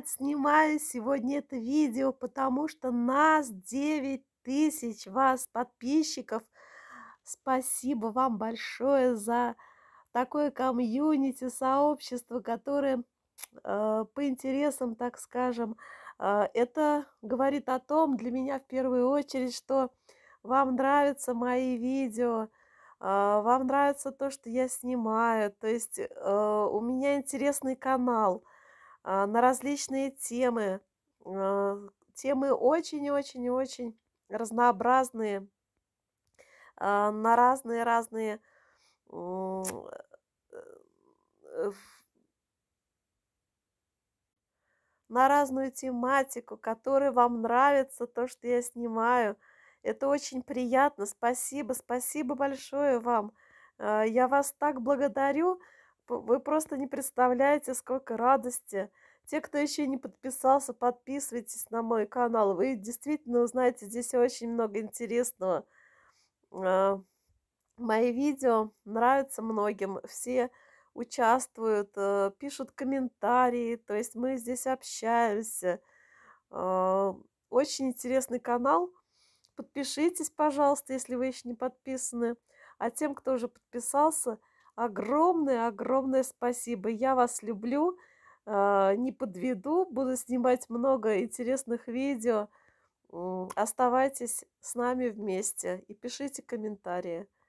привет! Снимаю сегодня это видео, потому что нас 9 тысяч вас, подписчиков. Спасибо вам большое за такое комьюнити, сообщество, которое э, по интересам, так скажем, э, это говорит о том для меня в первую очередь, что вам нравятся мои видео, э, вам нравится то, что я снимаю. То есть э, у меня интересный канал – а, на различные темы. А, темы очень-очень-очень разнообразные, а, на разные-разные э, на разную тематику, которая вам нравится, то, что я снимаю. Это очень приятно. Спасибо, спасибо большое вам. Я вас так благодарю. Вы просто не представляете, сколько радости. Те, кто еще не подписался, подписывайтесь на мой канал. Вы действительно узнаете здесь очень много интересного. А, мои видео нравятся многим. Все участвуют, э, пишут комментарии. То есть мы здесь общаемся. А, очень интересный канал. Подпишитесь, пожалуйста, если вы еще не подписаны. А тем, кто уже подписался – огромное-огромное спасибо. Я вас люблю, а, не подведу, буду снимать много интересных видео. Оставайтесь с нами вместе и пишите комментарии.